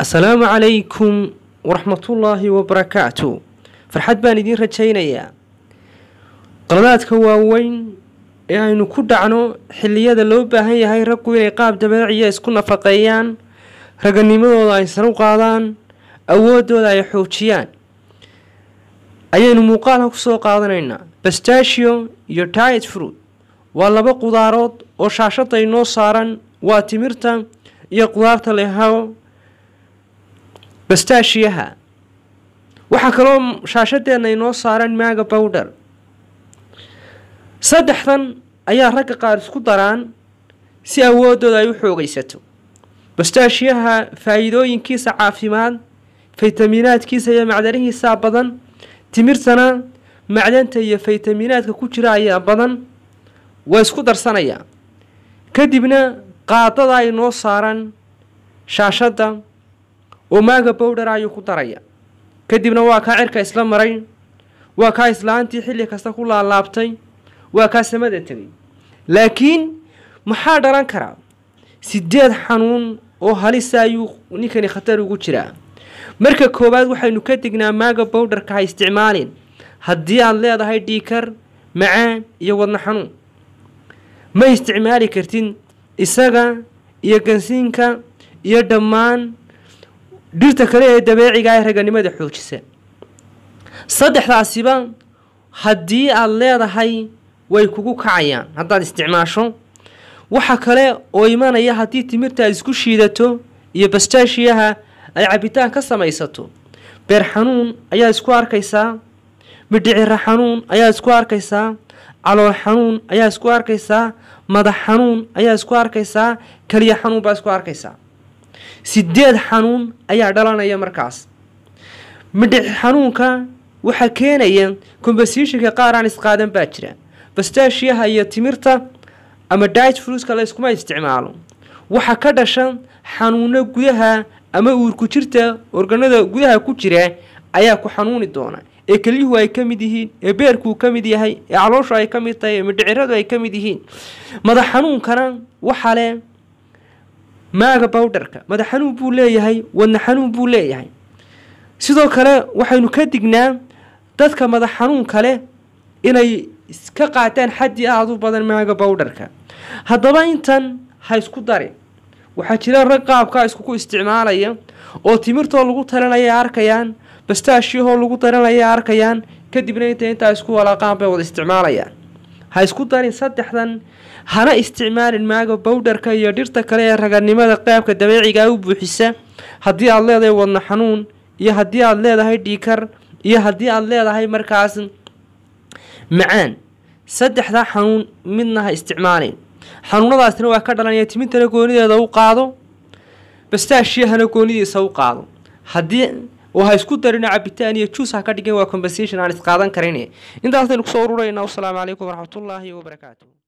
asalaamu calaykum waraxmatullaahi wabarakaatu farxad baan idiin rajaynayaa qaladaadka waaweyn ee aynu ku dhacno xilliyada loo baahan yahay raggu inay qaab dabeeciya isku nafaqeeyaan raganimadooda ay sar u qaadaan awooddooda ay xoojiyaan ayaynu muuqaalka kusoo qaadanaynaa bastachio iyo tiet fruit waa laba qudaarood oo shaashada inoo saaran waa timirta iyo qudaarta lehaw bastaashiyaha waxaa kaloo shaashadeenna inoo saaran maaga bowder saddexdan ayaa ragga qaar isku daraan si awoodooda ay u xoogaysato bastaashiyaha faa'iidooyinkiisa caafimaad faytamiinaadkiisa iyo macdanihiisaa badan timirtana macdanta iyo faytaminaadka ku jira ayaa badan waa isku darsanayaa kadibna qaadadaa inoo saaran shaashadda oo maaga bowdhar ayuu ku daraya kadibna waa kaa cirka isla maray waa kaa islaantii xilli kasta ku laalaabtay waa kaa samada tegay laakiin maxaa dhalan karaa sideed xanuun oo halisa ayuu ninkani khatar ugu jiraa marka koowaad waxaynu ka dignaa maaga bowdharka ha isticmaalin haddii aad leedahay dhiikar macaan iyo wadna xanuun ma isticmaali kartin isaga iyo gansiinka iyo dhammaan dhirta kale ee dabeeciga ah ee raganimada xoojisa saddexdaasiba haddii aada leedahay way kugu kacayaan haddaad isticmaasho waxa kale oo imanaya haddii timirta aad isku shiidato iyo bastaashiyaha ay cabitaan ka samaysato beer xanuun ayaad isku arkaysaa midhicira xanuun ayaad isku arkaysaa calool xanuun ayaad isku arkaysaa madax xanuun ayaad isku arkaysaa keliya xanuun baa isku arkaysaa sideed xanuun ayaa dhalanaya markaas midhix xanuunka waxaa keenaya kombasiishinka qaar aan isqaadan baa jira bastaashiyaha iyo timirta ama dait fruska layskuma isticmaalo waxaa ka dhasha xanuuno gudaha ama uurku jirta organada gudaha ku jira ayaa ku xanuuni doona ee kelyuhu ay ka mid yihiin ee beerkuu ka mid yahay ee calooshu ay ka mid tahay ee midhiciradu ay ka mid yihiin madax xanuunkana waxale maaga bowdharka madax xanuun buu leeyahay wadna xanuun buu leeyahay sidoo kale waxaynu ka dignaa dadka madax xanuun kale inay iska qaataan xaddii aada u badan maaga bowdharka haddaba intan ha isku darin waxaa jira rag qaabkaa iskuku isticmaalaya oo timirtoo lagu talinaya arkayaan bastaashiyahoo lagu talinaya arkayaan kadibna inta intaa isku walaaqaan bay wada isticmaalayaan ha isku darin saddexdan hana isticmaalin maago bowdharka iyo dhirta kale ee raganimada qaabka dabeecigaa u buuxisa haddii aad leedahay wadna xanuun iyo haddii aad leedahay dhiikar iyo haddii aad leedahay markaas macaan saddexdaa xanuun midna ha isticmaalin xanuunadaasina waa ka dhalanaya timintana goonideeda u qaado bastaashiyo hana goonidiisa u qaado haddii oo ha isku darin cabitaan iyo juus ha ka dhigin waa compensatin aan isqaadan karin intaasaynu kusoo ururayna wasalaamu calaykum waraxmatullaahi wabarakaatu